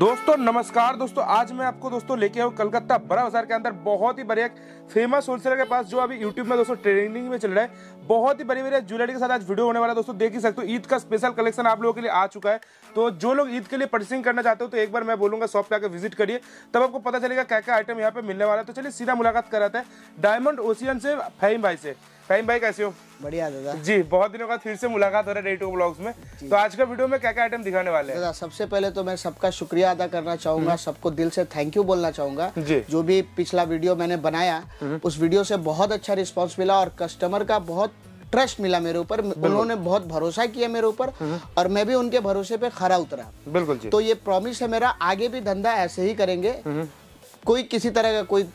दोस्तों नमस्कार दोस्तों आज मैं आपको दोस्तों लेके आऊँ कलकत्ता बड़ा बाजार के अंदर बहुत ही बढ़िया फेमस होलसेलर के पास जो अभी यूट्यूब में दोस्तों ट्रेंडिंग में चल रहा है बहुत ही बड़ी बड़ी ज्वेलरी के साथ आज वीडियो होने वाला दोस्तों देख ही सकते हो ईद का स्पेशल कलेक्शन आप लोगों के लिए आ चुका है तो जो लोग ईद के लिए परचेसिंग करना चाहते हो तो एक बार मैं बोलूंगा शॉप पे आकर विजिट करिए तब आपको पता चलेगा क्या क्या आइटम यहाँ पे मिलने वाला है तो चलिए सीधा मुलाकात कराते हैं डायमंड ओशियन से फाइम भाई से फहीम भाई कैसे हो बढ़िया दादा जी बहुत दिनों का फिर से मुलाकात हो रहा है डे ब्लॉग्स में तो आज का वीडियो में क्या क्या आइटम दिखाने वाले हैं दादा सबसे पहले तो मैं सबका शुक्रिया अदा करना चाहूंगा हम्म। सबको दिल से थैंक यू बोलना चाहूंगा जो भी पिछला वीडियो मैंने बनाया हम्म। उस वीडियो से बहुत अच्छा रिस्पॉन्स मिला और कस्टमर का बहुत ट्रस्ट मिला मेरे ऊपर उन्होंने बहुत भरोसा किया मेरे ऊपर हम्म। और मैं भी उनके भरोसे पे खरा उतरा बिल्कुल जी तो ये प्रॉमिस है मेरा आगे भी धंधा ऐसे ही करेंगे कोई किसी तरह का कोई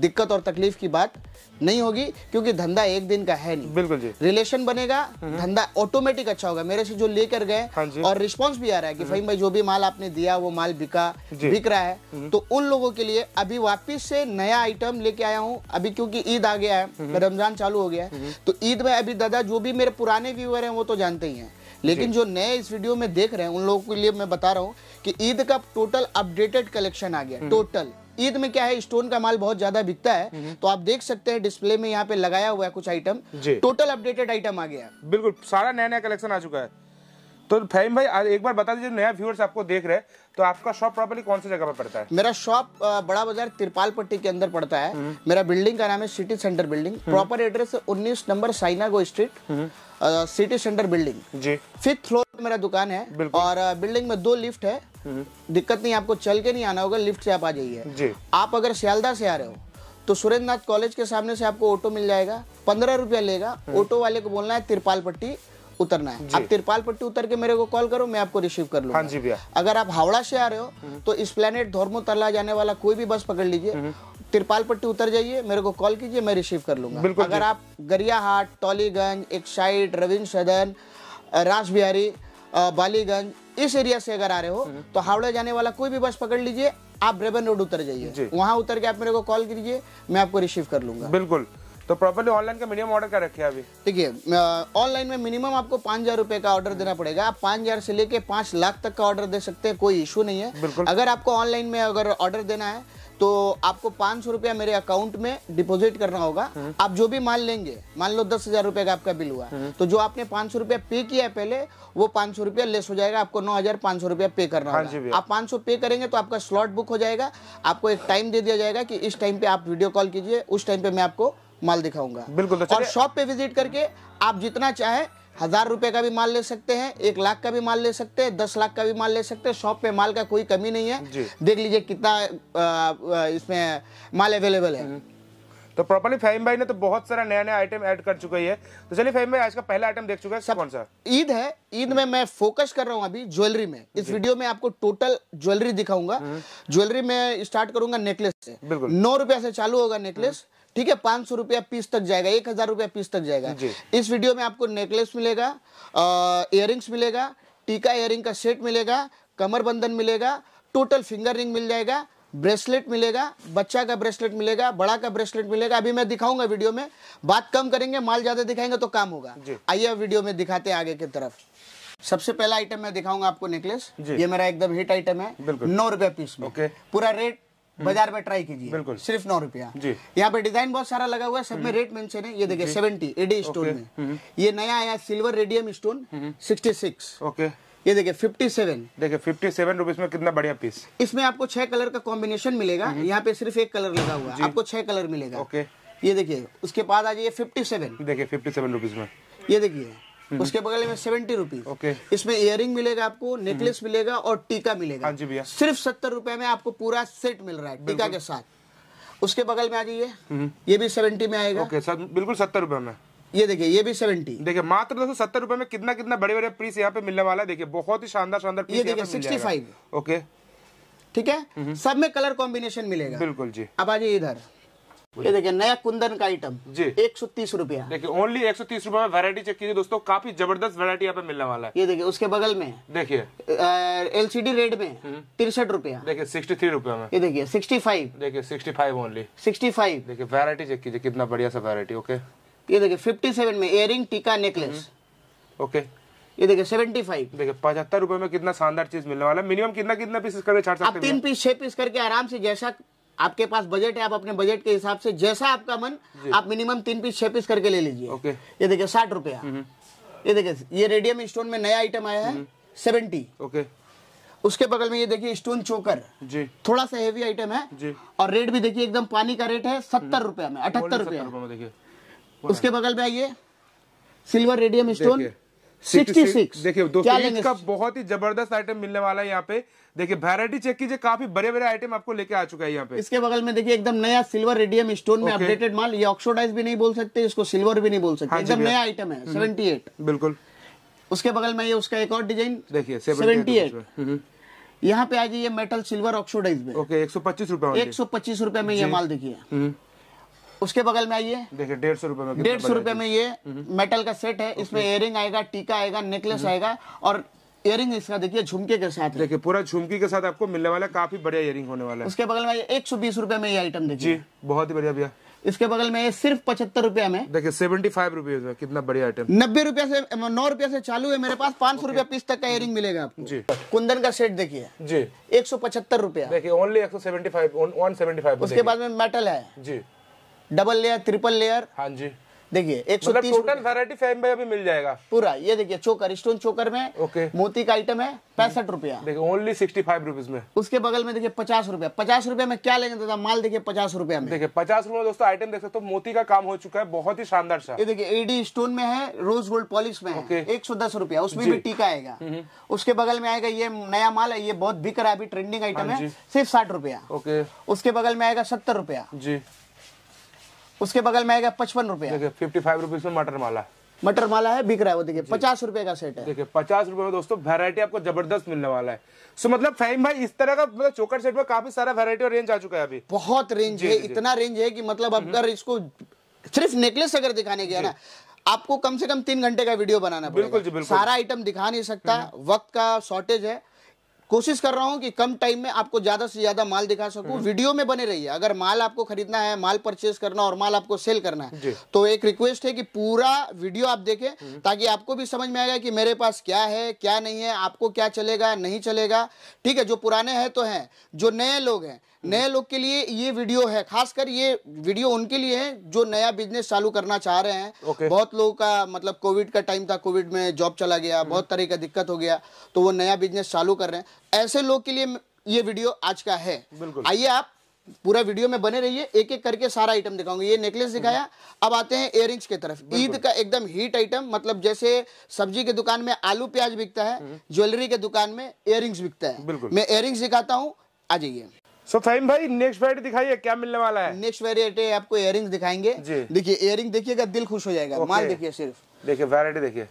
दिक्कत और तकलीफ की बात नहीं होगी क्योंकि धंधा एक दिन का है नहीं बिल्कुल जी रिलेशन बनेगा हम्म। धंधा ऑटोमेटिक अच्छा होगा मेरे से जो लेकर गए हाँ और रिस्पांस भी आ रहा है कि फहीम हम्म। भाई जो भी माल आपने दिया वो माल बिका बिक रहा है हम्म। तो उन लोगों के लिए अभी वापिस से नया आइटम लेके आया हूँ अभी क्योंकि ईद आ गया है मतलब रमजान चालू हो गया है तो ईद में अभी दादा जो भी मेरे पुराने व्यूअर है वो तो जानते ही है लेकिन जो नए इस वीडियो में देख रहे हैं उन लोगों के लिए मैं बता रहा हूँ कि ईद का टोटल अपडेटेड कलेक्शन आ गया टोटल ईद में क्या है स्टोन का माल बहुत ज्यादा बिकता है हम्म। तो आप देख सकते हैं डिस्प्ले में यहाँ पे लगाया हुआ है कुछ आइटम टोटल अपडेटेड आइटम आ गया बिल्कुल सारा नया नया कलेक्शन आ चुका है तो फैम भाई एक बार बता दीजिए नया व्यूअर्स आपको देख रहे हैं तो आपका शॉप प्रॉपरली कौन सी जगह पर पड़ता है मेरा शॉप बड़ा बाजार तिरपाल पट्टी के अंदर पड़ता है हम्म। मेरा बिल्डिंग का नाम है city centre building proper address है उन्नीस नंबर साइनागो street city centre building G fifth floor मेरा दुकान है और बिल्डिंग में दो लिफ्ट है हम्म। दिक्कत नहीं आपको चल के नहीं आना होगा लिफ्ट से आप आ जाइए आप अगर सियालदा से आ रहे हो तो सुरेंद्र नाथ कॉलेज के सामने से आपको ऑटो मिल जाएगा पंद्रह रुपया लेगा ऑटो हम्म। वाले को बोलना है तिरपाल पट्टी उतरना है आप तिरपाल पट्टी उतर के मेरे को कॉल करो मैं आपको रिसीव कर लूँ हाँ अगर आप हावड़ा से आ रहे हो हम्म। तो इस प्लेनेट धोरमो तरला जाने वाला कोई भी बस पकड़ लीजिए तिरपाल पट्टी उतर जाइए मेरे को कॉल कीजिए मैं रिसीव कर लूंगा बिल्कुल अगर आप गरियाहाट टॉलीगंज एक साइड रविंद्र सदन राजबिहारी बालीगंज इस एरिया से अगर आ रहे हो हम्म। तो हावड़ा जाने वाला कोई भी बस पकड़ लीजिए आप ब्रेबन रोड उतर जाइए वहाँ उतर के आप मेरे को कॉल कीजिए मैं आपको रिसीव कर लूंगा बिल्कुल तो प्रॉपरली ऑनलाइन का मिनिमम ऑर्डर कर रखे अभी देखिए ऑनलाइन में मिनिमम आपको पांच हजार रुपए का ऑर्डर देना पड़ेगा आप पांच हजार से लेके पांच लाख तक का ऑर्डर दे सकते हैं कोई इशू नहीं है अगर आपको ऑनलाइन में अगर ऑर्डर देना है तो आपको पांच सौ रुपया मेरे अकाउंट में डिपॉजिट करना होगा हम्म। आप जो भी माल लेंगे मान लो दस हजार रुपया का आपका बिल हुआ हम्म। तो जो आपने पांच सौ रुपया पे किया है पहले वो पाँच सौ रुपया लेस हो जाएगा आपको नौ हजार पाँच सौ रुपया पे करना होगा आप पांच सौ पे करेंगे तो आपका स्लॉट बुक हो जाएगा आपको एक टाइम दे दिया जाएगा कि इस टाइम पे आप वीडियो कॉल कीजिए उस टाइम पे मैं आपको माल दिखाऊंगा बिल्कुल तो और शॉप पे विजिट करके आप जितना चाहे हज़ार रुपये का भी माल ले सकते हैं एक लाख का भी माल ले सकते हैं दस लाख का भी माल ले सकते हैं शॉप पे माल का कोई कमी नहीं है देख लीजिए कितना इसमें माल अवेलेबल है हम्म। तो प्रॉपरली फहीम भाई ने तो बहुत सारा नया नया आइटम ऐड कर चुका है तो चलिए फहीम भाई आज का पहला आइटम देख चुका है सब कौन सा ईद है ईद में मैं फोकस कर रहा हूँ अभी ज्वेलरी में इस वीडियो में आपको टोटल ज्वेलरी दिखाऊंगा ज्वेलरी हम्म। में स्टार्ट करूंगा नेकलेस से नौ रुपया से चालू होगा नेकलेस ठीक है पांच सौ रुपया पीस तक जाएगा एक हजार रुपया पीस तक जाएगा इस वीडियो में आपको नेकलेस मिलेगा इयर मिलेगा टीका इयर का सेट मिलेगा कमर बंधन मिलेगा टोटल फिंगर रिंग मिल जाएगा ब्रेसलेट मिलेगा बच्चा का ब्रेसलेट मिलेगा बड़ा का ब्रेसलेट मिलेगा अभी मैं दिखाऊंगा वीडियो में बात कम करेंगे माल ज़्यादा दिखाएंगे तो काम होगा आइए वीडियो में दिखाते हैं आगे की तरफ सबसे पहला आइटम मैं दिखाऊंगा आपको नेकलेस ये मेरा एकदम हिट आइटम है नौ रुपया पीस में पूरा रेट हम्म। बाजार में ट्राई कीजिए बिल्कुल सिर्फ नौ रुपया यहाँ पे डिजाइन बहुत सारा लगा हुआ है सब में रेट हम्म। मेंशन है ये देखिए सेवेंटी एडी स्टोन में हम्म। ये नया आया silver radium stone sixty six okay ये देखिए सेवन देखिए फिफ्टी सेवन रुपीज में कितना बढ़िया पीस इसमें आपको छह कलर का कॉम्बिनेशन मिलेगा यहाँ पे सिर्फ एक कलर लगा हुआ है आपको छह कलर मिलेगा ओके ये देखिए उसके बाद आ जाइए फिफ्टी सेवन देखिए सेवन रुपीज में ये देखिए हम्म। उसके बगल में सेवेंटी रुपीज ओके इसमें इयर मिलेगा आपको नेकलेस हम्म। मिलेगा और टीका मिलेगा हाँ जी भैया सिर्फ सत्तर रुपए में आपको पूरा सेट मिल रहा है टीका के साथ उसके बगल में आ जाइए हम्म। ये भी सेवेंटी में आएगा ओके सर बिल्कुल सत्तर रुपए में ये देखिए ये भी सेवेंटी देखिए मात्र दोस्तों सत्तर रुपए में कितना कितना बड़े बड़े पीस यहाँ पे मिलने वाला है देखिए बहुत ही शानदार शानदार ये देखिए सिक्सटी फाइव ओके ठीक है सब में कलर कॉम्बिनेशन मिलेगा बिल्कुल जी अब आ जाइए इधर ये देखिए नया कुंदन का आइटम जी एक सौ तीस रूपया देखिये ओनली एक सौ तीस रूपये में वेरायटी चेक कीजिए दोस्तों काफी जबरदस्त वेरायटी यहाँ पे मिलने वाला है ये देखिए उसके बगल में देखिए एलसीडी रेड में हम्म। तिरसठ रूपया देखिए सिक्सटी थ्री रूपये में ये देखिए सिक्सटी फाइव देखिए sixty five only sixty five देखिये वेरायटी चेक कीजिए कितना बढ़िया सा वेरायटी ओके ये देखिए फिफ्टी सेवन में इयरिंग टीका नेकलेस ओके हम्म, ये देखिए सेवेंटी फाइव देखिए पचहत्तर रूपए में कितना शानदार चीज मिलने वाला है मिनिमम कितना कितना पीस करके छाट सकते हैं तीन पीस छह पीस करके आराम से जैसा आपके पास बजट है आप अपने बजट के हिसाब से जैसा आपका मन आप मिनिमम तीन पीस छह पीस करके ले लीजिए ओके ये देखिए साठ रुपया हम्म। ये देखिए ये रेडियम स्टोन में नया आइटम आया है सेवेंटी हम्म। ओके उसके बगल में ये देखिए स्टोन चोकर जी थोड़ा सा हेवी आइटम है जी और रेट भी देखिए एकदम पानी का रेट है हम्म। सत्तर रुपया में अठहत्तर रुपया उसके बगल में आइए सिल्वर रेडियम स्टोन देखिए दोस्तों का बहुत ही जबरदस्त आइटम मिलने वाला है यहाँ पे देखिए वैरायटी चेक कीजिए काफी बड़े बड़े आइटम आपको लेके आ चुका है यहाँ पे इसके बगल में देखिए एकदम नया सिल्वर रेडियम स्टोन में अपडेटेड माल ये ऑक्सोडाइज भी नहीं बोल सकते इसको सिल्वर भी नहीं बोल सकते हाँ एकदम नया आइटम है सेवेंटी हम्म। बिल्कुल उसके बगल में ये उसका एक और डिजाइन देखिए सेवेंटी एट हम्म। यहाँ पे आ जाइए मेटल सिल्वर ऑक्सोडाइज में ओके एक सौ पच्चीस रूपए एक सौ पच्चीस रूपए में ये माल देखिए हम्म। उसके बगल में आइए देखिए डेढ़ सौ रुपए में डेढ़ सौ रुपए में ये मेटल हम्म, हम्म। का सेट है इसमें इयरिंग आएगा टीका आएगा नेकलेस आएगा और इयरिंग इसका देखिए झुमके के साथ देखिए पूरा झुमकी के साथ आपको मिलने वाला काफी बढ़िया इयरिंग होने वाला है उसके बगल में एक सौ बीस रुपए में ये आइटम देखिए जी बहुत ही बढ़िया भैया इसके बगल में ये सिर्फ पचहत्तर रुपया में देखिए सेवेंटी फाइव रुपीज में कितना बढ़िया आइटम नब्बे रुपया से नौ रुपया से चालू है मेरे पास पांच सौ रुपया पीस तक का इयरिंग मिलेगा आपको जी कुंदन का सेट देखिए जी एक सौ पचहत्तर रुपया देखिए ओनली एक सौ seventy five one seventy five उसके बाद में मेटल है जी डबल लेयर ट्रिपल लेयर हाँ जी देखिए एक सौ टोटल वैरायटी फैम भाई अभी मिल जाएगा पूरा ये देखिए चोकर स्टोन चोकर में ओके मोती का आइटम है पैंसठ रुपया देखिए ओनली सिक्सटी फाइव रुपीज में उसके बगल में देखिए पचास रुपया पचास रुपया में क्या लेंगे दादा माल देखिए पचास रुपया में देखिए पचास रुपया दोस्तों आइटम देख सकते हो मोती का काम हो चुका है बहुत ही शानदार सा ये देखिए एडी स्टोन में है रोज गोल्ड पॉलिश में एक सौ दस रुपया उसमें भी टीका आएगा हम्म, हम्म। उसके बगल में आएगा ये नया माल है ये बहुत बिक रहा है अभी ट्रेंडिंग आइटम हाँ है सिर्फ साठ रुपया उसके बगल में आएगा सत्तर रुपया जी उसके बगल में आएगा पचपन रुपए फिफ्टी फाइव रुपीज में मटर माला मटर माला है बिक रहा है वो देखिए पचास रुपए का सेट है देखिए पचास रुपए में दोस्तों वैरायटी आपको जबरदस्त मिलने वाला है सो मतलब फैम भाई इस तरह का मतलब चोकर सेट में काफी सारा वैरायटी और रेंज आ चुका है अभी बहुत रेंज जी, है जी, इतना रेंज है कि मतलब हम्म। अगर इसको सिर्फ नेकलेस अगर दिखाने गया ना आपको कम से कम तीन घंटे का वीडियो बनाना बिल्कुल जी बिल्कुल सारा आइटम दिखा नहीं सकता हम्म। वक्त का शॉर्टेज है कोशिश कर रहा हूँ कि कम टाइम में आपको ज़्यादा से ज़्यादा माल दिखा सकूं हम्म। वीडियो में बने रहिए अगर माल आपको खरीदना है माल परचेज करना और माल आपको सेल करना है तो एक रिक्वेस्ट है कि पूरा वीडियो आप देखें हम्म। ताकि आपको भी समझ में आएगा कि मेरे पास क्या है क्या नहीं है आपको क्या चलेगा नहीं चलेगा ठीक है जो पुराने हैं तो हैं जो नए लोग हैं नए लोग के लिए ये वीडियो है खासकर ये वीडियो उनके लिए है जो नया बिजनेस चालू करना चाह रहे हैं okay. बहुत लोगों का मतलब कोविड का टाइम था कोविड में जॉब चला गया hmm. बहुत तरह का दिक्कत हो गया तो वो नया बिजनेस चालू कर रहे हैं ऐसे लोग के लिए ये वीडियो आज का है आइए आप पूरा वीडियो में बने रहिए एक एक करके सारा आइटम दिखाऊंगा ये नेकलेस दिखाया hmm. अब आते हैं इयर के तरफ ईद का एकदम हीट आइटम मतलब जैसे सब्जी के दुकान में आलू प्याज बिकता है hmm. ज्वेलरी के दुकान में इयर बिकता है मैं इयर दिखाता हूँ आ जाइए सो so, फहीम भाई नेक्स्ट वेरायटी दिखाइए क्या मिलने वाला है नेक्स्ट वेरायटी आपको इयर दिखाएंगे देखिए इयर देखिएगा दिल खुश हो जाएगा okay. माल देखिए सिर्फ देखिए वेरायटी देखिए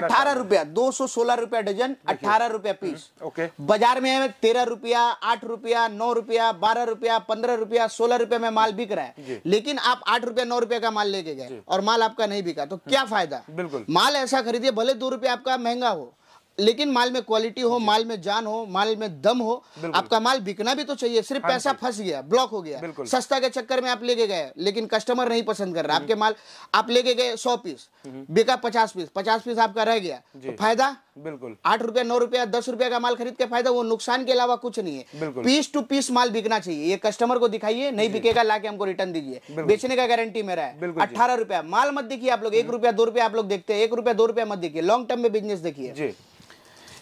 अठारह रुपया दो सौ सोलह रुपया डजन अठारह रुपया पीस ओके हम्म, बाजार में तेरह रुपया आठ रुपया नौ रुपया बारह रुपया पंद्रह रुपया सोलह रुपया में माल बिक रहा है लेकिन आप आठ रुपया नौ रुपया का माल लेके गए और माल आपका नहीं बिका तो क्या हम्म। फायदा बिल्कुल माल ऐसा खरीदिए भले दो रुपया आपका महंगा हो लेकिन माल में क्वालिटी हो माल में जान हो माल में दम हो आपका माल बिकना भी तो चाहिए सिर्फ हाँ पैसा फंस गया ब्लॉक हो गया सस्ता के चक्कर में आप लेके गए लेकिन कस्टमर नहीं पसंद कर रहा आपके हम्म। माल आप लेके गए सौ पीस हम्म। बिका पचास पीस पचास पीस आपका रह गया तो फायदा बिल्कुल आठ रुपया नौ रुपया दस रुपया का माल खरीद के फायदा वो नुकसान के अलावा कुछ नहीं है पीस टू पीस माल बिकना चाहिए ये कस्टमर को दिखाइए नहीं बिकेगा लाके हमको रिटर्न दीजिए बेचने का गारंटी मेरा है अठारह रुपया माल मत देखिए आप लोग एक हम्म। रुपया दो रुपया आप लोग देखते हैं एक रुपया दो रुपया मत देखिए लॉन्ग टर्म में बिजनेस देखिए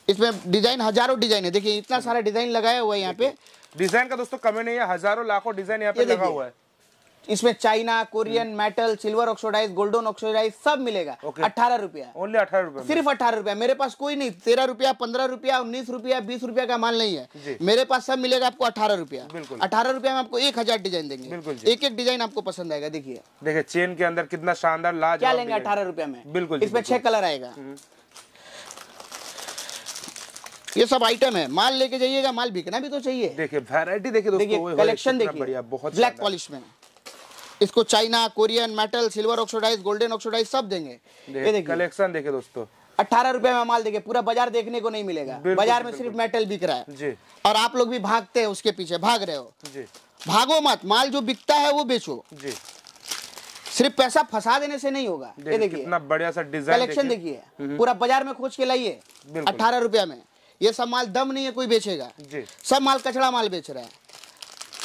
इसमें डिजाइन हजारों डिजाइन है देखिए इतना सारा डिजाइन लगाया हुआ है यहाँ पे डिजाइन का दोस्तों कमी नहीं है हजारों लाखों डिजाइन यहाँ पे लगा हुआ है इसमें China Korean metal silver oxidise golden oxidise सब मिलेगा अठारह रुपया ओनली अठारह रुपया सिर्फ अठारह रुपया मेरे पास कोई नहीं तेरह रुपया पंद्रह रुपया उन्नीस रुपया बीस रुपया का माल नहीं है मेरे पास सब मिलेगा आपको अठारह रुपया अठारह रुपया में आपको एक हजार डिजाइन देंगे एक एक डिजाइन आपको पसंद आएगा देखिए देखिए चेन के अंदर कितना शानदार लाज क्या लेंगे अठारह रुपया में बिल्कुल इसमें छह कलर आएगा हम्म। ये सब आइटम है माल लेके जाइएगा माल बिकना भी तो चाहिए देखिए वैरायटी देखिए दोस्तों कलेक्शन देखिए बढ़िया बहुत ब्लैक पॉलिश में इसको China Korean metal silver oxidise golden oxidise सब देंगे ये कलेक्शन देखे दोस्तों अठारह रुपए में माल देखिए पूरा बाजार देखने को नहीं मिलेगा बाजार में सिर्फ मेटल बिक रहा है और आप लोग भी भागते हैं उसके पीछे भाग रहे हो भागो मत माल जो बिकता है वो बेचो सिर्फ पैसा फंसा देने से नहीं होगा ये देखिए इतना बढ़िया सा डिजाइन कलेक्शन देखिए हम्म। पूरा बाजार में खोज के लाइए अठारह रुपया में ये सब माल दम नहीं है कोई बेचेगा सब माल कचरा माल बेच रहा है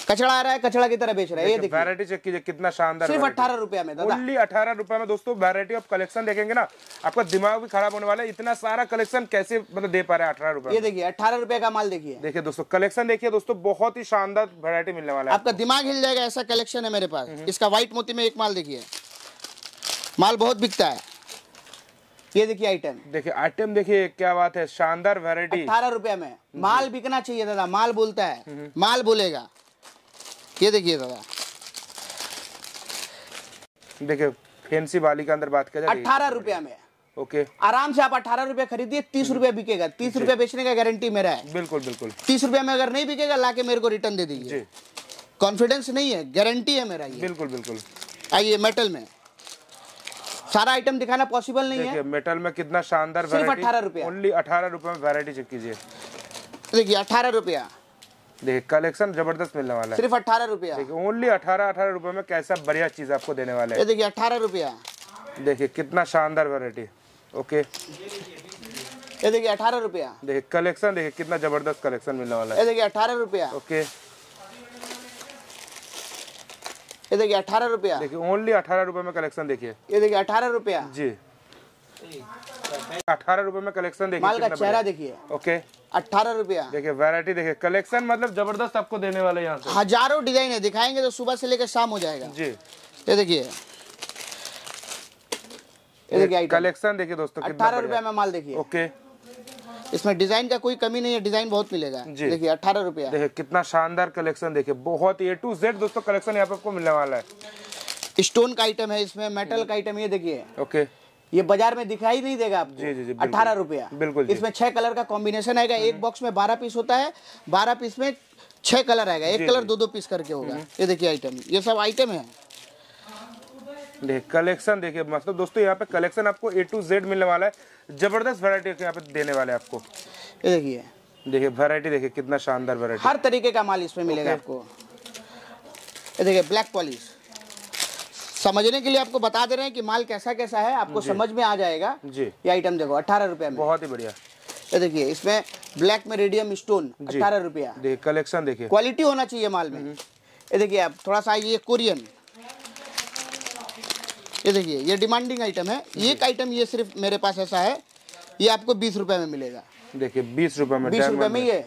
कचड़ा आ रहा है कचड़ा की तरह बेच रहा है ये वैरायटी चेक कीजिए कितना शानदार सिर्फ अठारह रुपया में ओनली अठारह रुपए में दोस्तों वैरायटी ऑफ कलेक्शन देखेंगे ना आपका दिमाग भी खराब होने वाला है इतना सारा कलेक्शन कैसे मतलब दे पा रहे हैं अठारह रुपए ये देखिए अठारह रुपए का माल देखिए देखिए दोस्तों कलेक्शन देखिए दोस्तों बहुत ही शानदार वेरायटी मिलने वाला है आपका दिमाग हिल जाएगा ऐसा कलेक्शन है मेरे पास हम्म। इसका व्हाइट मोती में एक माल देखिए माल बहुत बिकता है ये देखिए आइटम देखिए आइटम देखिए क्या बात है शानदार वैरायटी अठारह रुपया में माल बिकना चाहिए दादा माल बोलता है हम्म। माल बोलेगा ये देखिए दादा देखिए फैंसी वाली का अंदर बात कर तो अठारह रुपया में ओके आराम से आप अठारह रुपया खरीदिए तीस रुपया बिकेगा तीस रुपया बेचने का गारंटी मेरा है बिल्कुल बिल्कुल तीस रुपया में अगर नहीं बिकेगा लाके मेरे को रिटर्न दे दीजिए कॉन्फिडेंस नहीं है गारंटी है मेरा ये बिल्कुल बिल्कुल आइए मेटल में सारा आइटम दिखाना पॉसिबल नहीं है मेटल में कितना शानदार अठारह रुपया ओनली अठारह रुपया में वेरायटी चेक कीजिए देखिए अठारह रुपया देखिए कलेक्शन जबरदस्त मिलने वाला है सिर्फ अठारह रुपया देखिए ओनली अठारह अठारह रुपये में कैसा बढ़िया चीज़ आपको देने वाला है देखिए अठारह रुपया देखिए कितना शानदार वेरायटी ओके ये देखिए अठारह रुपया देखिए कलेक्शन देखिए कितना जबरदस्त कलेक्शन मिलने वाला है ये देखिए अठारह रुपया ओके ये देखिए अठारह रुपया देखिए ओनली अठारह रुपये में कलेक्शन देखिए ये देखिए अठारह रुपया जी अठारह रूपए में कलेक्शन देखिए माल का चेहरा देखिए ओके अठारह रूपया देखिए वैरायटी देखिए कलेक्शन मतलब जबरदस्त आपको देने वाले यहाँ हजारों डिजाइन है दिखाएंगे तो सुबह से लेकर शाम हो जाएगा जी ये देखिए कलेक्शन देखिए दोस्तों अठारह रूपया में माल देखिए ओके इसमें डिजाइन का कोई कमी नहीं है डिजाइन बहुत मिलेगा देखिए अठारह रुपया देखिए कितना शानदार कलेक्शन देखिए बहुत ए टू जेड दोस्तों कलेक्शन यहाँ पे आपको मिलने वाला है स्टोन का आइटम है इसमें मेटल का आइटम ये देखिए ओके ये बाजार में दिखाई नहीं देगा आपको जी जी जी अठारह रुपया बिल्कुल इसमें छह कलर का कॉम्बिनेशन आएगा एक बॉक्स में बारह पीस होता है बारह पीस में छह कलर आएगा एक कलर दो दो पीस करके होगा हम्म। ये देखिए आइटम ये सब आइटम है कलेक्शन देखिए मतलब दोस्तों यहाँ पे कलेक्शन आपको ए टू जेड मिलने वाला है जबरदस्त वैरायटी यहाँ पे देने वाले आपको ये देखिए देखिए वैरायटी देखिए कितना शानदार वैरायटी हर तरीके का माल इसमें मिलेगा आपको ये देखिए ब्लैक पॉलिश समझने के लिए आपको बता दे रहे हैं कि माल कैसा कैसा है आपको समझ में आ जाएगा जी ये आइटम देखो अठारह रुपया में बहुत ही बढ़िया ये देखिए इसमें ब्लैक में रेडियम स्टोन अठारह रुपया कलेक्शन देखिए क्वालिटी होना चाहिए माल में हम्म। ये देखिए आप थोड़ा सा ये कोरियन ये देखिए ये डिमांडिंग आइटम है एक आइटम ये सिर्फ मेरे पास ऐसा है ये आपको बीस रुपए में मिलेगा देखिए बीस रुपए में बीस रुपए में ये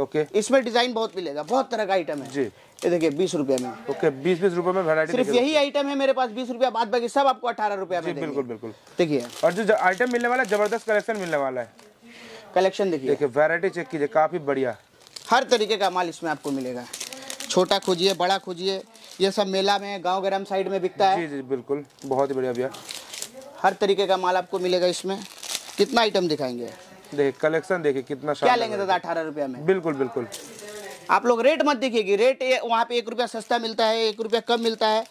ओके इसमें डिजाइन बहुत मिलेगा बहुत तरह का आइटम है जी ये देखिए बीस रुपए में ओके बीस बीस रुपए में वैरायटी सिर्फ यही आइटम है मेरे पास बीस रुपया बाद बाकी सब आपको अठारह रुपया में बिल्कुल बिल्कुल देखिए और जो आइटम मिलने वाला है जबरदस्त कलेक्शन मिलने वाला है कलेक्शन देखिए देखिए वैरायटी चेक कीजिए काफी बढ़िया हर तरीके का माल इसमें आपको मिलेगा छोटा खोजिए बड़ा खोजिए ये सब मेला में गाँव ग्राम साइड में बिकता है जी जी बिल्कुल बहुत ही बढ़िया भैया हर तरीके का माल आपको मिलेगा इसमें कितना आइटम दिखाएंगे देखिए कलेक्शन देखिए कितना क्या लेंगे दादा अठारह रुपया में बिल्कुल बिल्कुल आप लोग रेट मत देखिए कि रेट वहाँ पे एक रुपया सस्ता मिलता है एक रुपया कम मिलता है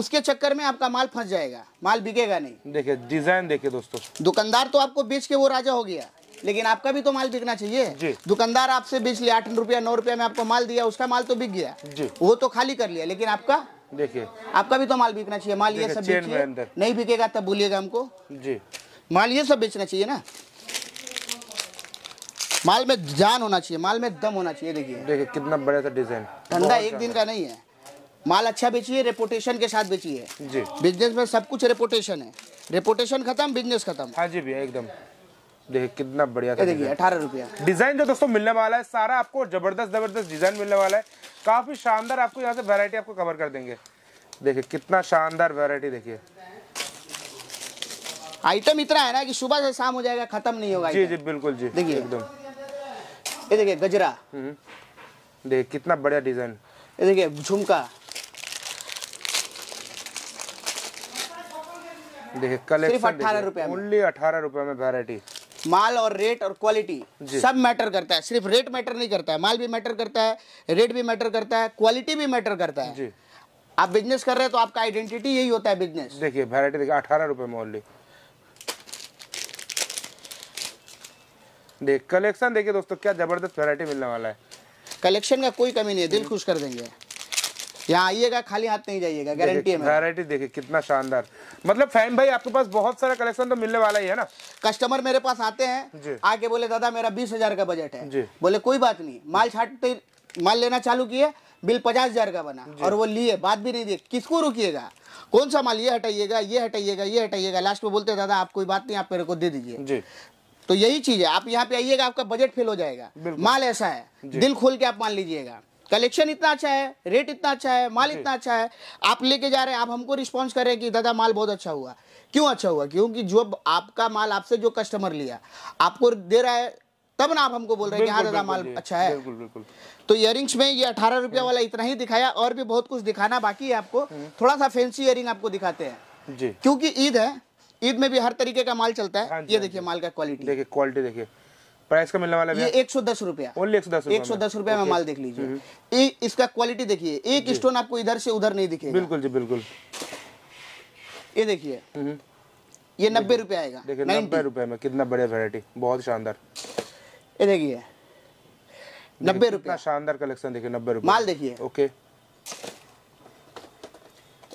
उसके चक्कर में आपका माल फंस जाएगा माल बिकेगा नहीं देखिए डिजाइन देखिए दोस्तों दुकानदार तो आपको बेच के वो राजा हो गया लेकिन आपका भी तो माल बिकना चाहिए दुकानदार आपसे बेच लिया आठ रुपया नौ रुपया में आपको माल दिया उसका माल तो बिक गया वो तो खाली कर लिया लेकिन आपका देखिए आपका भी तो माल बिकना चाहिए माल ये सब नहीं बिकेगा तब बोलिएगा हमको जी माल ये सब बेचना चाहिए ना माल में जान होना चाहिए माल में दम होना चाहिए देखिए देखिए कितना बड़ा सा डिजाइन धंधा एक दिन का नहीं है माल अच्छा बेचिए रेपोटेशन के साथ बेचिए जी बिजनेस में सब कुछ रेपोटेशन है रेपोटेशन खत्म बिजनेस खत्म हाँ जी भैया एकदम देखिए कितना बढ़िया था देखिए अठारह रुपया डिजाइन जो तो दोस्तों मिलने वाला है सारा आपको जबरदस्त जबरदस्त डिजाइन मिलने वाला है काफी शानदार आपको यहाँ से वेरायटी आपको कवर कर देंगे देखिए कितना शानदार वेरायटी देखिए आइटम इतना है ना कि सुबह से शाम हो जाएगा खत्म नहीं होगा जी जी बिल्कुल जी देखिए एकदम ये देखिए गजरा हम्म। देख कितना बढ़िया डिजाइन ये देखिए झुमका देखिए कलेक्शन अठारह रुपया ओनली अठारह रुपए में वैरायटी माल और रेट और क्वालिटी सब मैटर करता है सिर्फ रेट मैटर नहीं करता है माल भी मैटर करता है रेट भी मैटर करता है क्वालिटी भी मैटर करता है जी आप बिजनेस कर रहे हैं तो आपका आइडेंटिटी यही होता है बिजनेस देखिए वैरायटी देखिए अठारह रुपए में ओनली देख कलेक्शन देखिए दोस्तों क्या ज़बरदस्त वैरायटी मिलने वाला है कलेक्शन का कोई कमी नहीं है दिल हम्म। खुश कर देंगे यहाँ आइएगा खाली हाथ नहीं जाइएगा गारंटी है वैरायटी देखिए कितना शानदार मतलब फैन भाई आपके पास बहुत सारा कलेक्शन तो मिलने वाला ही है ना कस्टमर मेरे पास आते हैं आके बोले दादा मेरा बीस हजार का बजट है बोले कोई बात नहीं माल छाटते माल लेना चालू किए बिल पचास हजार का बना और वो लिए बात भी नहीं दिए किसको रोकिएगा कौन सा माल ये हटाइएगा ये हटाइएगा ये हटाइएगा लास्ट में बोलते दादा आप कोई बात नहीं आप मेरे को दे दीजिए तो यही चीज है आप यहाँ पे आइएगा आपका बजट फेल हो जाएगा माल ऐसा है दिल खोल के आप मान लीजिएगा कलेक्शन इतना अच्छा है रेट इतना अच्छा है माल इतना अच्छा है आप लेके जा रहे हैं आप हमको रिस्पॉन्स कर रहे हैं कि दादा माल बहुत अच्छा हुआ क्यों अच्छा हुआ क्योंकि जो आपका माल आपसे जो कस्टमर लिया आपको दे रहा है तब ना आप हमको बोल रहे हैं कि हाँ दादा माल अच्छा है बिल्कुल बिल्कुल तो इयरिंग्स में ये अठारह रुपया हम्म। वाला इतना ही दिखाया और भी बहुत कुछ दिखाना बाकी है आपको हम्म। थोड़ा सा फैंसी इयरिंग आपको दिखाते हैं क्योंकि ईद है ईद में भी हर तरीके का माल चलता है हाँ ये हाँ देखिए माल का क्वालिटी देखिए क्वालिटी देखिए प्राइस का मिलने वाला ये एक सौ दस रुपया एक सौ दस रुपया में माल देख लीजिए हम्म। इसका क्वालिटी देखिए एक स्टोन आपको इधर से उधर नहीं दिखे बिल्कुल जी बिल्कुल ये देखिए हम्म। ये नब्बे रुपया आएगा देखिए नब्बे रुपये में कितना बढ़िया वेरायटी बहुत शानदार ये देखिए नब्बे रुपया शानदार कलेक्शन देखिए नब्बे रुपये माल देखिए ओके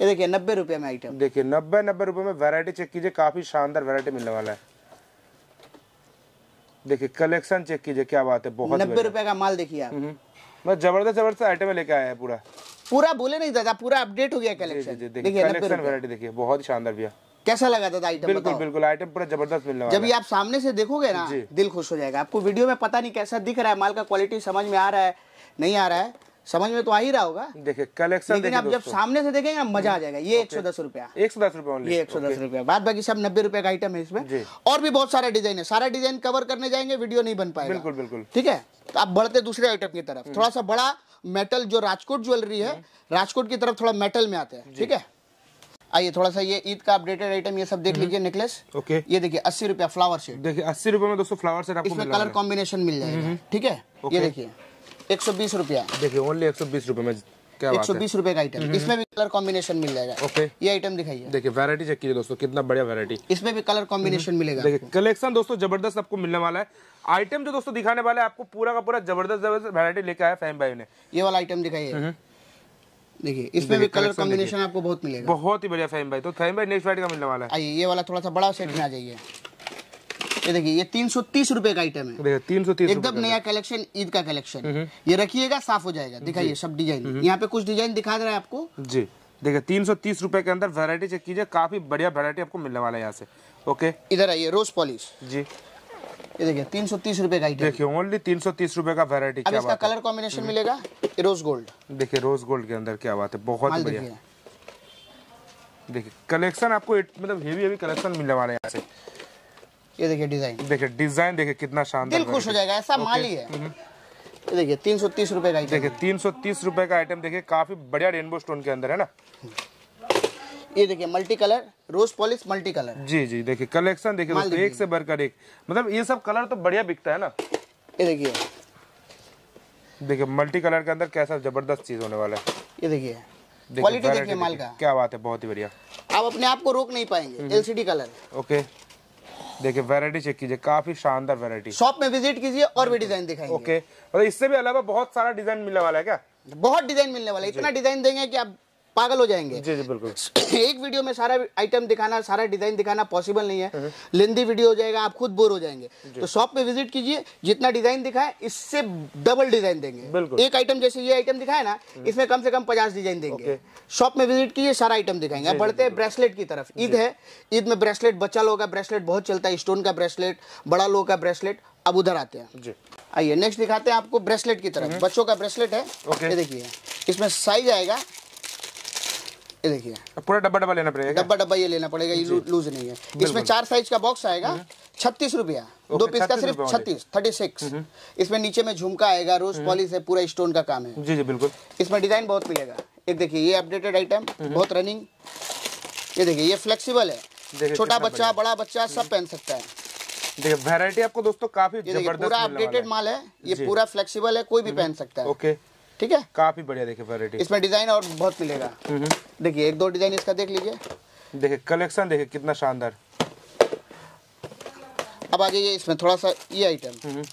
ये देखिए नब्बे रुपये में आइटम देखिए नब्बे नब्बे रुपये में वैरायटी चेक कीजिए काफ़ी शानदार वैरायटी मिलने वाला है देखिए कलेक्शन चेक कीजिए क्या बात है बहुत नब्बे रुपये का माल देखिए आप हम्म, हम्म। मैं जबरदस्त जबरदस्त आइटम लेके आया है पूरा पूरा बोले नहीं दादा पूरा अपडेट हो गया कलेक्शन देखिए देखिए बहुत ही शानदार भैया कैसा लगा दादा आइटम बिल्कुल बिल्कुल आइटम पूरा जबरदस्त मिलने वाला जब ये आप सामने से देखोगे ना दिल खुश हो जाएगा आपको वीडियो में पता नहीं कैसा दिख रहा है माल का क्वालिटी समझ में आ रहा है नहीं आ रहा है समझ में तो आ ही रहा होगा देखिए कलेक्शन लेकिन आप जब सामने से देखेंगे मजा आ हम्म। जाएगा ये एक सौ दस रुपया एक सौ दस रुपया ये एक सौ दस रुपया बाद बाकी सब नब्बे रुपए का आइटम है इसमें और भी बहुत सारे डिजाइन है सारा डिजाइन कवर करने जाएंगे वीडियो नहीं बन पाएगा बिल्कुल बिल्कुल ठीक है तो आप बढ़ते दूसरे आइटम की तरफ हम्म। थोड़ा सा बड़ा मेटल जो राजकोट ज्वेलरी है हम्म। राजकोट की तरफ थोड़ा मेटल में आते हैं ठीक है आइए थोड़ा सा ये ईद का अपडेटेड आइटम ये सब देख लीजिए नेकलेस ओके ये देखिए अस्सी रुपया फ्लावर सेट देखिए अस्सी रुपए में दोस्तों फ्लावर सेट आपको इसमें कलर कॉम्बिनेशन मिल जाएगा ठीक है ये देखिए एक सौ बीस रुपया देखिए ओनली एक सौ बीस रुपये में क्या एक सौ बीस रुपए का आइटम हम्म। इसमें भी कलर कॉम्बिनेशन मिल जाएगा ओके ये आइटम दिखाइए देखिए वैरायटी चेक कीजिए दोस्तों कितना बढ़िया वैरायटी इसमें भी कलर कॉम्बिनेशन हम्म। मिलेगा देखिए कलेक्शन दोस्तों जबरदस्त आपको मिलने वाला है आइटम जो दोस्तों दिखाने वाले आपको पूरा का पूरा जबरदस्त जबरदस्त वैरायटी लेके आया फैम भाई ने ये वाला आइटम दिखाइए हम्म। देखिए इसमें भी कलर कॉम्बिनेशन आपको बहुत मिलेगा बहुत ही बढ़िया फैम भाई तो फैम भाई नेक्स्ट वैरायटी का मिलने वाला है आइए ये वाला थोड़ा सा बड़ा सेट में आ जाइए ये देखिए ये तीन सौ तीस रूपए का आइटम है तीन सौ तीस एकदम नया कलेक्शन ईद का कलेक्शन हम्म। ये रखिएगा साफ हो जाएगा दिखाइए सब डिजाइन हम्म। यहाँ पे कुछ डिजाइन दिखा दे रहा है आपको जी देखिए तीन सौ तीस रूपए के अंदर वेरायटी चेक कीजिए काफी बढ़िया वेरायटी आपको मिलने वाला है यहाँ से ओके इधर आइए रोज पॉलिश जी ये देखिए तीन सौ तीस रूपए का देखिए ओनली तीन सौ तीस रूपए का वेरायटी इसका कलर कॉम्बिनेशन मिलेगा रोज गोल्ड देखिए रोज गोल्ड के अंदर क्या बात है बहुत बढ़िया देखिए कलेक्शन आपको मतलब हेवी हेवी कलेक्शन मिलने वाला है यहाँ से ये देखिए डिजाइन देखिए डिजाइन देखिए कितना शानदार दिल खुश हो जाएगा ऐसा माल ही है हम्म। ये देखिए तीन सौ तीस रूपए का देखिए तीन सौ तीस रूपए का आइटम देखिए काफी बढ़िया रेनबो स्टोन के अंदर है ना ये देखिए multi colour rose polish multi colour जी जी देखिए कलेक्शन देखिए दोस्तों एक से बढ़कर एक मतलब ये सब कलर तो बढ़िया बिकता है ना ये देखिए देखिए मल्टी कलर के अंदर कैसा जबरदस्त चीज होने वाला है ये देखिए क्वालिटी देखिए माल का क्या बात है बहुत ही बढ़िया आप अपने आप को रोक नहीं पाएंगे एलसीडी हम्म। कलर ओके देखिए वैरायटी चेक कीजिए काफी शानदार वैरायटी शॉप में विजिट कीजिए और भी डिजाइन दिखाएंगे ओके और मतलब इससे भी अलावा बहुत सारा डिजाइन मिलने वाला है क्या बहुत डिजाइन मिलने वाला है इतना डिजाइन देंगे कि आप पागल हो जाएंगे जी जी बिल्कुल एक वीडियो में सारा आइटम दिखाना सारा डिजाइन दिखाना पॉसिबल नहीं है लेंदी हम्म। वीडियो हो जाएगा आप खुद बोर हो जाएंगे तो शॉप पे विजिट कीजिए जितना डिजाइन दिखाए इससे डबल डिजाइन देंगे एक आइटम जैसे ये आइटम दिखाया ना हम्म। इसमें कम से कम पचास डिजाइन देंगे शॉप में विजिट कीजिए सारा आइटम दिखाएंगे बढ़ते हैं ब्रेसलेट की तरफ ईद है ईद में ब्रेसलेट बच्चा लोगों का ब्रेसलेट बहुत चलता है स्टोन का ब्रेसलेट बड़ा लोगों का ब्रेसलेट अब उधर आते हैं आइए नेक्स्ट दिखाते हैं आपको ब्रेसलेट की तरफ हम्म। बच्चों का ब्रेसलेट है ये देखिए इसमें साइज आएगा देखिए पूरा डब्बा डब्बा लेना पड़ेगा डब्बा डब्बा ये लेना पड़ेगा ये लूज नहीं है इसमें चार साइज का बॉक्स आएगा हम्म। छत्तीस रुपया दो पीस का सिर्फ छत्तीस थर्टी हम्म। सिक्स इसमें नीचे में झुमका आएगा रोज पॉलिश हम्म। है पूरा स्टोन का काम है जी जी बिल्कुल इसमें डिजाइन बहुत मिलेगा एक देखिए ये अपडेटेड आइटम बहुत रनिंग ये देखिए ये फ्लेक्सीबल है छोटा बच्चा बड़ा बच्चा सब पहन सकता है देखिए वैरायटी आपको दोस्तों काफी जबरदस्त पूरा अपडेटेड माल है ये पूरा फ्लेक्सिबल है कोई भी पहन सकता है ओके ठीक है काफी बढ़िया देखिए वेरायटी इसमें डिजाइन और बहुत मिलेगा हम्म, हम्म। देखिए एक दो डिजाइन इसका देख लीजिए देखिए कलेक्शन देखिए कितना शानदार अब आ जाइए इसमें थोड़ा सा ये आइटम हम्म,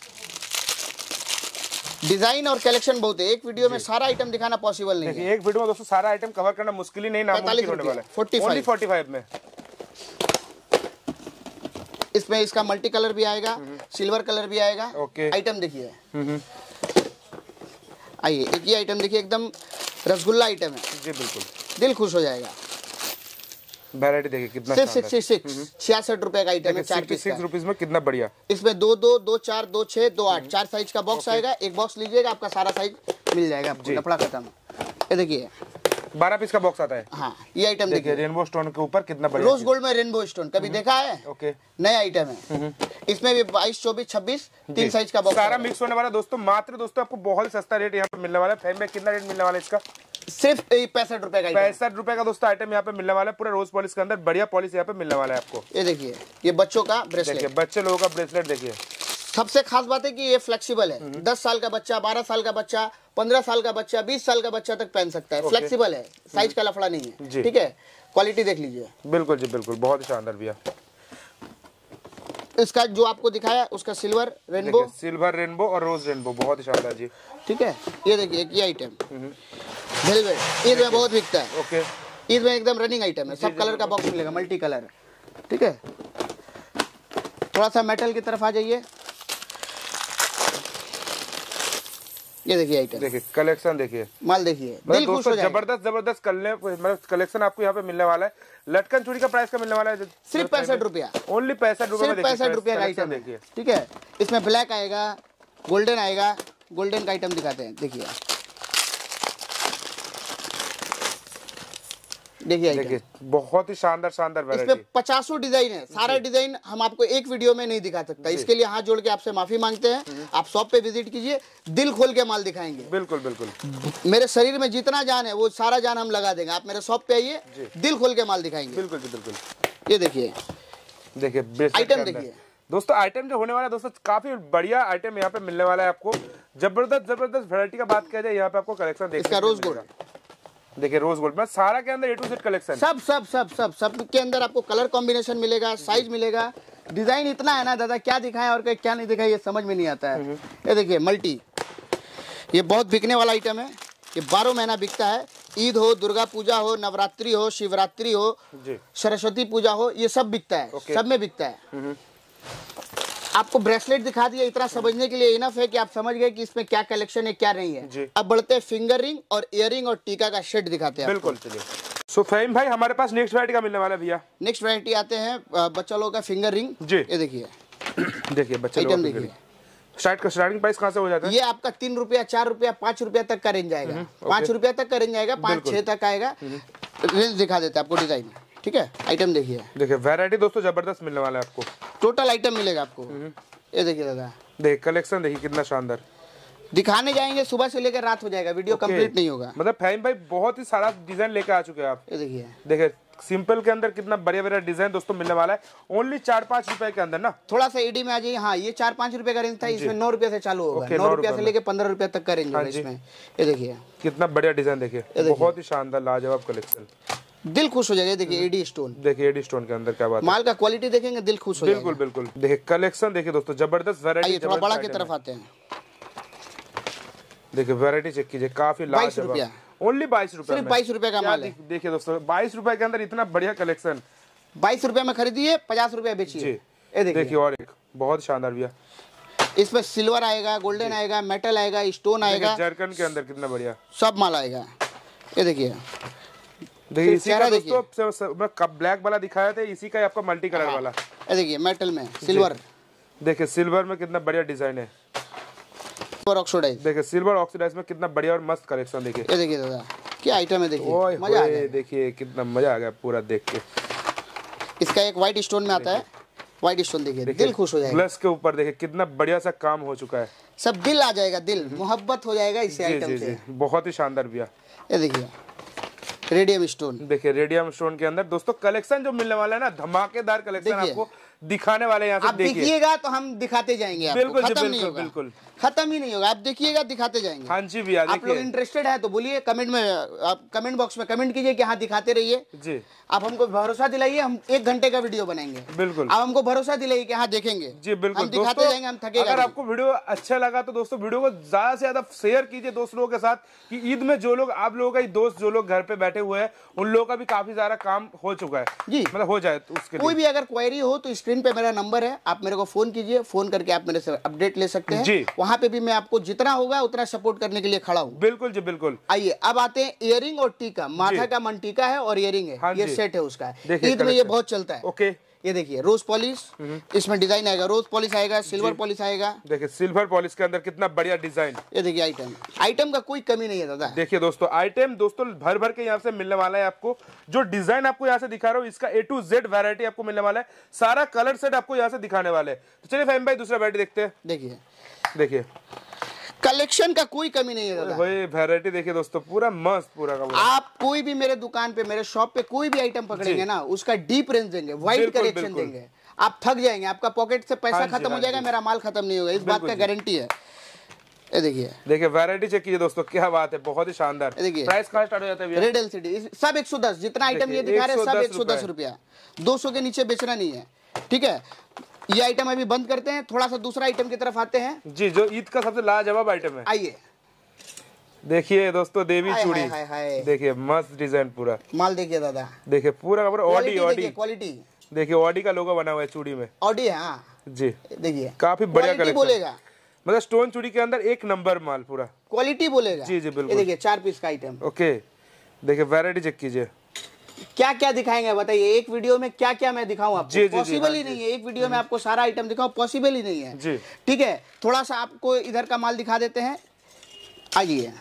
डिजाइन और कलेक्शन बहुत है एक वीडियो में सारा आइटम दिखाना पॉसिबल नहीं है एक वीडियो में दोस्तों सारा आइटम कवर करना मुश्किल ही नहीं नामुमकिन ओनली फोर्टी फाइव में इसमें इसका मल्टी कलर भी आएगा सिल्वर कलर भी आएगा ओके आइटम देखिए आइए एक ये आइटम देखिए एकदम रसगुल्ला आइटम है जी बिल्कुल दिल खुश हो जाएगा वैरायटी देखिए कितना सिक्स हम्म, हम्म। छियासठ रुपए का आइटम है बढ़िया इसमें दो दो चार दो दो आठ हम्म। चार साइज का बॉक्स आएगा एक बॉक्स लीजिएगा आपका सारा साइज मिल जाएगा बारह पीस का बॉक्स आता है हाँ ये आइटम देखिए रेनबो स्टोन के ऊपर कितना बड़ा रोज गोल्ड में रेनबो स्टोन कभी हम्म। देखा है ओके नया आइटम है हम्म। इसमें भी बाईस चौबीस छब्बीस तीन साइज का बॉक्स सारा मिक्स होने वाला दोस्तों मात्र दोस्तों आपको बहुत सस्ता रेट यहाँ पे मिलने वाला है फैम में कितना रेट मिलने वाला है इसका सिर्फ पैंसठ रुपए का पैंसठ रुपए का दोस्तों आइटम यहाँ पे मिलने वाला है पूरा रोज पॉलिस के अंदर बढ़िया पॉलिस यहाँ पे मिलने वाला है आपको ये देखिए ये बच्चों का ब्रेसलेट बच्चे लोगों का ब्रेसलेट देखिए सबसे खास बात है कि ये फ्लेक्सिबल है हम्म। दस साल का बच्चा बारह साल का बच्चा पंद्रह साल का बच्चा बीस साल का बच्चा तक पहन सकता है फ्लेक्सिबल है साइज हम्म। का लफड़ा नहीं है ठीक है क्वालिटी देख लीजिए बिल्कुल जी बिल्कुल बहुत शानदार भैया इसका जो आपको दिखाया उसका सिल्वर रेनबो सिल्वर रेनबो और रोज रेनबो बहुत शानदार जी ठीक है ये देखिए ये आइटम ईद में बहुत बिकता है ओके ईद में एकदम रनिंग आइटम है सब कलर का बॉक्स मिलेगा मल्टी कलर ठीक है थोड़ा सा मेटल की तरफ आ जाइए ये देखिए आइटम देखिए कलेक्शन देखिए माल देखिए मतलब बिल्कुल जबरदस्त जबरदस्त कलेक्शन मतलब आपको यहाँ पे मिलने वाला है लटकन चूड़ी का प्राइस का मिलने वाला है सिर्फ पैंसठ रुपया ओनली पैंसठ रुपया पैंसठ रुपया का आइटम देखिए ठीक है इसमें ब्लैक आएगा गोल्डन आएगा गोल्डन का आइटम दिखाते हैं देखिए देखिए देखिए बहुत ही शानदार शानदार इसमें पचासों डिजाइन है सारा डिजाइन हम आपको एक वीडियो में नहीं दिखा सकता इसके लिए हाथ जोड़ के आपसे माफी मांगते हैं हम्म। आप शॉप पे विजिट कीजिए दिल खोल के माल दिखाएंगे बिल्कुल बिल्कुल मेरे शरीर में जितना जान है वो सारा जान हम लगा देंगे आप मेरे शॉप पे आइए दिल खोल के माल दिखाएंगे बिल्कुल बिल्कुल ये देखिए देखिए आइटम देखिए दोस्तों आइटम जो होने वाला है दोस्तों काफी बढ़िया आइटम यहाँ पे मिलने वाला है आपको जबरदस्त जबरदस्त वेरायटी का बात किया जाए यहाँ पे आपको कलेक्शन देखिए रोज गोल्ड देखिए रोज गोल्ड में सारा के अंदर ए टू सेट कलेक्शन सब सब सब सब सब के अंदर आपको कलर कॉम्बिनेशन मिलेगा साइज मिलेगा डिजाइन इतना है ना दादा क्या दिखाए और क्या नहीं दिखाया ये समझ में नहीं आता है हम्म। ये देखिए मल्टी ये बहुत बिकने वाला आइटम है ये बारह महीना बिकता है ईद हो दुर्गा पूजा हो नवरात्रि हो शिवरात्रि हो सरस्वती पूजा हो ये सब बिकता है सब में बिकता है हम्म। आपको ब्रेसलेट दिखा दिया इतना समझने के लिए इनफ है कि आप समझ गए कि इसमें क्या कलेक्शन है क्या नहीं है अब बढ़ते हैं फिंगर रिंग और इयर और टीका का शेड दिखाते हैं बिल्कुल चलिए सो so, फहीम भाई हमारे पास नेक्स्ट वरायटी का मिलने वाला भैया नेक्स्ट वरायटी आते हैं बच्चा लोगों का फिंगर रिंग जी ये देखिए देखिए बच्चा आइटम देखिए स्टार्ट का स्टार्टिंग प्राइस कहाँ से हो जाता है ये आपका तीन रुपया चार रुपया पांच रुपया तक का रेंज आएगा हम्म, पांच रुपया तक का रेंज आएगा पांच छह तक आएगा रेंज हम्म। दिखा देते हैं आपको डिजाइन ठीक है आइटम देखिए देखिए वैरायटी दोस्तों जबरदस्त मिलने वाला है आपको टोटल आइटम मिलेगा आपको हम्म। ये देखिए दादा देख कलेक्शन देखिए कितना शानदार दिखाने जाएंगे सुबह से लेकर रात हो जाएगा वीडियो कंप्लीट नहीं होगा मतलब फैम भाई बहुत ही सारा डिजाइन लेकर आ चुके हैं आप देखिए देखिए सिंपल के अंदर कितना बढ़िया बढ़िया डिजाइन दोस्तों मिलने वाला है ओनली चार पांच रुपए के अंदर ना थोड़ा सा एडी में आ जाइए हाँ ये चार पांच रुपए का रेंज था इसमें नौ रुपए से चालू होगा okay, नौ रुपया से लेके पंद्रह रुपया तक का रेंज हाँ इसमें ये देखिए कितना बढ़िया डिजाइन देखिए बहुत ही शानदार लाजवाब कलेक्शन दिल खुश हो जाएगा देखिए एडी स्टोन देखिए एडी स्टोन के अंदर क्या बात माल का क्वालिटी देखेंगे दिल खुश हो बिल्कुल बिल्कुल देखिए कलेक्शन देखिए दोस्तों जबरदस्त वैरायटी थोड़ा बड़ा की तरफ आते हैं देखिए वैरायटी चेक कीजिए काफी लाख रुपया ओनली बाईस रुपए सिर्फ बाईस रुपए का माल है देखिए दोस्तों बाईस रुपए के अंदर इतना बढ़िया कलेक्शन बाईस रुपए में खरीदिए पचास रुपए बेचिए देखिए और एक बहुत शानदार भैया इसमें सिल्वर आएगा गोल्डन आएगा मेटल आएगा स्टोन आएगा जर्कन के अंदर कितना बढ़िया सब माल आएगा ये देखिए तो देखिए ब्लैक वाला दिखाया था इसी का आपका मल्टी कलर हाँ। वाला देखिए मेटल में सिल्वर देखिए सिल्वर में कितना बढ़िया डिजाइन है सिल्वर ऑक्सीडाइज देखिए सिल्वर ऑक्सीडाइज में कितना बढ़िया और मस्त कलेक्शन देखिए ये देखिए दादा क्या आइटम है देखिए मजा आ गया देखिए कितना मजा आ गया पूरा देख के इसका एक व्हाइट स्टोन में आता है व्हाइट स्टोन देखिए दिल खुश हो जाएगा के ऊपर देखिए कितना बढ़िया सा काम हो चुका है सब दिल आ जाएगा दिल मोहब्बत हो जाएगा इस आइटम से बहुत ही शानदार भैया ये देखिए रेडियम स्टोन देखिए रेडियम स्टोन के अंदर दोस्तों कलेक्शन जो मिलने वाला है ना धमाकेदार कलेक्शन आपको दिखाने वाले यहाँ से देखिएगा तो हम दिखाते जाएंगे बिल्कुल बिल्कुल बिल्कुल खत्म ही नहीं होगा आप देखिएगा दिखाते जाएंगे हाँ जी भैया आप लोग इंटरेस्टेड है तो बोलिए कमेंट में आप कमेंट बॉक्स में कमेंट कीजिए कि हाँ दिखाते रहिए जी आप हमको भरोसा दिलाइए हम एक घंटे का वीडियो बनाएंगे बिल्कुल आप हमको भरोसा दिलाइए कि हाँ देखेंगे जी बिल्कुल हम दिखाते जाएंगे हम थके अगर आपको वीडियो अच्छा लगा तो दोस्तों वीडियो को ज्यादा से ज्यादा शेयर कीजिए दोस्त लोगों के साथ की ईद में जो लोग आप लोगों का दोस्त जो लोग घर पे बैठे हुए हैं उन लोगों का भी काफी सारा काम हो चुका है जी मतलब हो जाए तो उसके कोई भी अगर क्वेरी हो तो स्क्रीन पे मेरा नंबर है आप मेरे को फोन कीजिए फोन करके आप मेरे से अपडेट ले सकते हैं जी वहां पे भी मैं आपको जितना होगा उतना सपोर्ट करने के लिए खड़ा हूँ बिल्कुल जी बिल्कुल आइए अब आते हैं इयरिंग और टीका माथा का मन टीका है और इयरिंग है हाँ ये सेट है उसका ईद में ये बहुत चलता है ओके ये देखिए रोज पॉलिश हम्म। इसमें डिजाइन आएगा रोज पॉलिश आएगा सिल्वर पॉलिश आएगा देखिए सिल्वर पॉलिश के अंदर कितना बढ़िया डिजाइन ये देखिए आइटम आइटम का कोई कमी नहीं है दादा देखिए दोस्तों आइटम दोस्तों भर भर के यहाँ से मिलने वाला है आपको जो डिजाइन आपको यहाँ से दिखा रहा हूँ इसका ए टू जेड वेरायटी आपको मिलने वाला है सारा कलर सेट आपको यहाँ से दिखाने वाला है तो चलिए फैम भाई दूसरा वेरायटी देखते हैं देखिए देखिए कलेक्शन का कोई कमी नहीं है भाई वैरायटी देखिए दोस्तों पूरा मस्त पूरा का आप कोई भी मेरे दुकान पे मेरे शॉप पे कोई भी आइटम पकड़ेंगे ना उसका डीप रेंज देंगे वाइड कलेक्शन देंगे आप थक जाएंगे आपका पॉकेट से पैसा हाँ खत्म हो हाँ जाएगा मेरा माल खत्म नहीं होगा इस बात का गारंटी है देखिए देखिए वैरायटी चेक कीजिए दोस्तों क्या बात है बहुत ही शानदार देखिए प्राइस कहाँ स्टार्ट हो जाता है रेड एलसीडी सब 110 जितना आइटम ये दिखा रहे हैं सब 110 रुपया 200 के नीचे बेचना नहीं है ठीक है ये आइटम अभी बंद करते हैं थोड़ा सा दूसरा आइटम की तरफ आते हैं जी जो ईद का सबसे लाजवाब आइटम है आइए देखिए दोस्तों देवी चूड़ी देखिए मस्त डिजाइन पूरा माल देखिए दादा देखिए पूरा ऑडी ऑडी क्वालिटी देखिए ऑडी का लोगो बना हुआ है चूड़ी में ऑडी हाँ जी देखिए काफी बढ़िया कलेक्शन बोलेगा मतलब स्टोन चूड़ी के अंदर एक नंबर माल पूरा क्वालिटी बोलेगा जी जी बिल्कुल देखिए चार पीस का आइटम ओके देखिए वेराइटी चेक कीजिए क्या क्या दिखाएंगे बताइए एक वीडियो में क्या क्या मैं दिखाऊं आपको पॉसिबल ही हाँ, नहीं है एक वीडियो हाँ, में आपको सारा आइटम दिखाऊं पॉसिबल ही नहीं है ठीक है थोड़ा सा आपको इधर का माल दिखा देते हैं आइए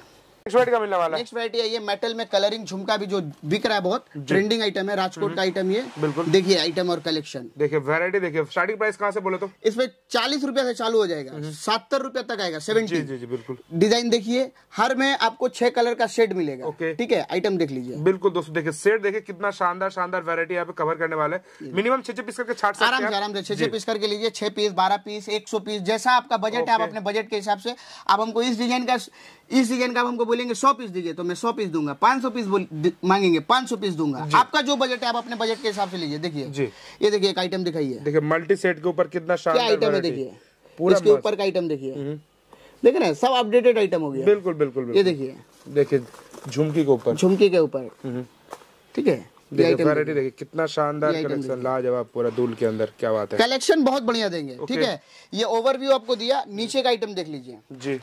नेक्स्ट का मिलने वाला नेक्स्ट वेट ये मेटल में कलरिंग झुमका भी जो बिक रहा है बहुत ट्रेंडिंग आइटम है राजकोट का आइटम हम्म। ये बिल्कुल देखिए आइटम और कलेक्शन देखिए वेरायटी देखिए स्टार्टिंग प्राइस कहाँ से बोले तो इसमें चालीस रुपया से चालू हो जाएगा हम्म। सत्तर रुपया तक आएगा सेवेंटी जी जी बिल्कुल डिजाइन देखिए हर में आपको छह कलर का सेट मिलेगा ओके ठीक है आइटम देख लीजिए बिल्कुल दोस्तों देखिए सेट देखिए कितना शानदार शानदार वेरायटी यहाँ पे कवर करने वाले मिनिमम छह पीस करके छाट आराम से आराम से छह छह पीस करके लीजिए छह पीस बारह पीस एक सौ पीस जैसा आपका बजट है आप अपने बजट के हिसाब से आप हमको इस डिजाइन का इस डिजाइन का हमको बोलेंगे सौ पीस दीजिए तो मैं सौ पीस दूंगा पांच सौ पीस मांगेंगे पांच सौ पीस दूंगा आपका जो बजट है आप अपने बजट के हिसाब से लीजिए देखिए ये देखिए एक आइटम दिखाइए देखिए मल्टी सेट के ऊपर कितना आइटम है देखिए इसके ऊपर का आइटम देखिए हम्म। देखे ना सब अपडेटेड आइटम हो गया बिल्कुल बिल्कुल ये देखिए देखिए झुमकी के ऊपर झुमकी के ऊपर हम्म। ठीक है देखिए कितना शानदार कलेक्शन लाजवाब पूरा दूल के अंदर क्या बात है कलेक्शन बहुत बढ़िया देंगे ठीक है ये ओवरव्यू आपको दिया नीचे का आइटम देख लीजिए जी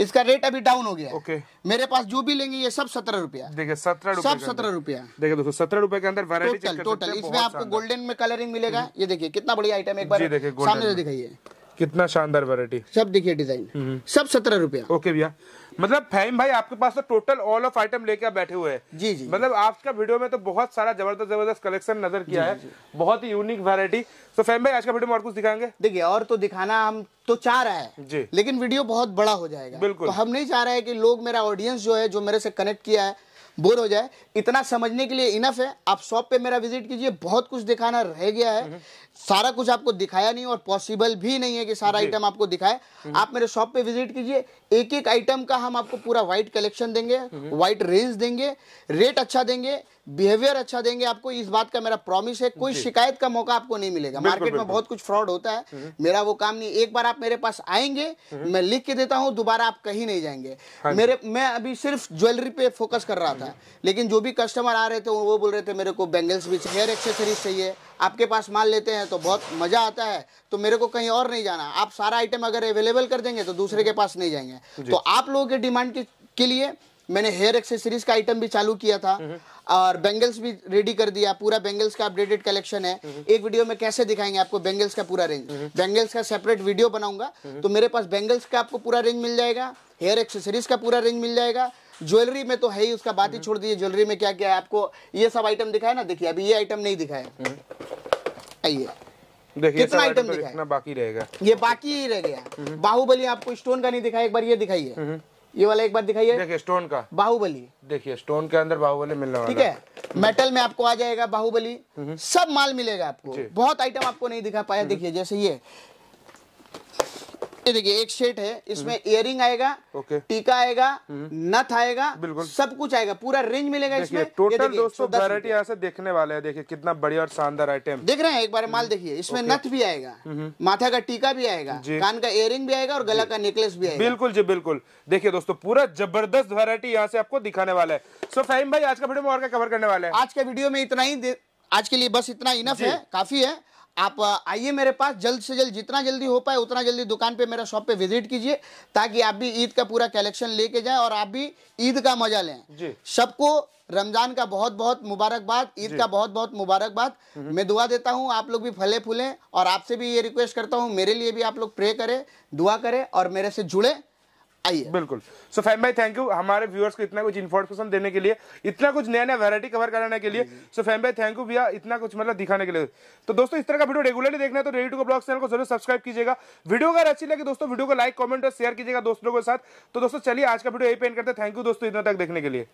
इसका रेट अभी डाउन हो गया ओके मेरे पास जो भी लेंगे ये सब सत्रह रुपया देखिए सत्रह सब सत्रह रुपया देखिए दोस्तों सत्रह रुपए के अंदर वैरायटी टोटल इसमें आपको गोल्डन में कलरिंग मिलेगा हम्म। ये देखिए कितना बढ़िया आइटम एक बार सामने दिखाई दिखाइए कितना शानदार वैरायटी सब देखिए डिजाइन हम्म, हम्म। सब सत्रह रुपया ओके भैया मतलब फैम भाई आपके पास तो टोटल ऑल ऑफ आइटम लेके आप बैठे हुए हैं जी जी मतलब आपका वीडियो में तो बहुत सारा जबरदस्त जबरदस्त कलेक्शन नजर किया है बहुत ही यूनिक वैरायटी तो फैम भाई आज का वीडियो में और कुछ दिखाएंगे देखिए और तो दिखाना हम तो चाह रहा है जी लेकिन वीडियो बहुत बड़ा हो जाएगा बिल्कुल तो हम नहीं चाह रहे हैं लोग मेरा ऑडियंस जो है जो मेरे से कनेक्ट किया है बोर हो जाए इतना समझने के लिए इनफ है आप शॉप पे मेरा विजिट कीजिए बहुत कुछ दिखाना रह गया है हम्म। सारा कुछ आपको दिखाया नहीं और पॉसिबल भी नहीं है कि सारा आइटम आपको दिखाए हम्म। आप मेरे शॉप पे विजिट कीजिए एक एक आइटम का हम आपको पूरा व्हाइट कलेक्शन देंगे व्हाइट हम्म। रेंज देंगे रेट अच्छा देंगे बिहेवियर अच्छा देंगे आपको इस बात का मेरा प्रॉमिस है कोई शिकायत का मौका आपको नहीं मिलेगा मार्केट में बहुत कुछ फ्रॉड होता है हम्म। मेरा वो काम नहीं एक बार आप मेरे पास आएंगे हम्म। मैं लिख के देता हूं दोबारा आप कहीं नहीं जाएंगे हाँ मेरे मैं अभी सिर्फ ज्वेलरी पे फोकस कर रहा था लेकिन जो भी कस्टमर आ रहे थे वो बोल रहे थे मेरे को बैंगल्स भी हेयर एक्सेसरीज चाहिए आपके पास माल लेते हैं तो बहुत मज़ा आता है तो मेरे को कहीं और नहीं जाना आप सारा आइटम अगर अवेलेबल कर देंगे तो दूसरे के पास नहीं जाएंगे तो आप लोगों के डिमांड के लिए मैंने हेयर एक्सेसरीज का आइटम भी चालू किया था हम्म। और बैंगल्स भी रेडी कर दिया पूरा बैंगल्स का अपडेटेड कलेक्शन है हम्म। एक वीडियो में कैसे दिखाएंगे आपको बैंगल्स का पूरा रेंज बैंगल्स हम्म। का सेपरेट वीडियो बनाऊंगा तो मेरे पास बैंगल्स का आपको पूरा रेंज मिल जाएगा हेयर एक्सेसरीज का पूरा रेंज मिल जाएगा ज्वेलरी में तो है ही उसका बात ही हम्म। छोड़ दीजिए ज्वेलरी में क्या क्या है आपको ये सब आइटम दिखाया ना देखिए अभी ये आइटम नहीं दिखाया हम्म। आइए देखिए कितना आइटम तो दिखाया बाकी रहेगा ये बाकी ही रह गया हम्म। बाहुबली आपको स्टोन का नहीं दिखाया एक बार ये दिखाइए ये वाला एक बार दिखाइए देखिए स्टोन का बाहुबली देखिए स्टोन के अंदर बाहुबली मिलने वाला ठीक है मेटल में आपको आ जाएगा बाहुबली सब माल मिलेगा आपको बहुत आइटम आपको नहीं दिखा पाया देखिए जैसे ये ये देखिए एक शेट है इसमें इयरिंग हम्म। आएगा ओके टीका आएगा हम्म। नथ आएगा बिल्कुल सब कुछ आएगा पूरा रेंज मिलेगा इसमें टोटल दोस्तों वैरायटी यहाँ से देखने वाले हैं देखिए कितना बढ़िया और शानदार आइटम देख रहे हैं एक बार माल हम्म। देखिए इसमें नथ भी आएगा माथा का टीका भी आएगा कान का इयरिंग भी आएगा और गला का नेकलेस भी आएगा बिल्कुल जी बिल्कुल देखिए दोस्तों पूरा जबरदस्त वेरायटी यहाँ से आपको दिखाने वाला है सो फाइम भाई आज का वीडियो में और क्या कवर करने वाले आज के वीडियो में इतना ही आज के लिए बस इतना इनफ है काफी है आप आइए मेरे पास जल्द से जल्द जितना जल्दी हो पाए उतना जल्दी दुकान पे मेरा शॉप पे विजिट कीजिए ताकि आप भी ईद का पूरा कलेक्शन लेके जाएं और आप भी ईद का मजा लें सबको रमजान का बहुत बहुत मुबारकबाद ईद का बहुत बहुत मुबारकबाद हम्म। मैं दुआ देता हूँ आप लोग भी फले फूलें और आपसे भी ये रिक्वेस्ट करता हूँ मेरे लिए भी आप लोग प्रे करें दुआ करें और मेरे से जुड़े आइए बिल्कुल सो so, फैम भाई थैंक यू हमारे व्यूअर्स को इतना कुछ इन्फॉर्मेशन देने के लिए इतना कुछ नया नया वैरायटी कवर कराने के लिए सो so, फैम भाई थैंक यू भैया इतना कुछ मतलब दिखाने के लिए तो दोस्तों इस तरह का वीडियो रेगुलरली देखना है तो रेडी टू ब्लॉग चैनल को जरूर सब्सक्राइब कीजिएगा वीडियो अगर अच्छी लगे दोस्तों वीडियो को लाइक कमेंट और शेयर कीजिएगा दोस्तों के साथ तो दोस्तों चलिए आज का वीडियो यही पेंट करते हैं थैंक यू दोस्तों इतना तक देखने के लिए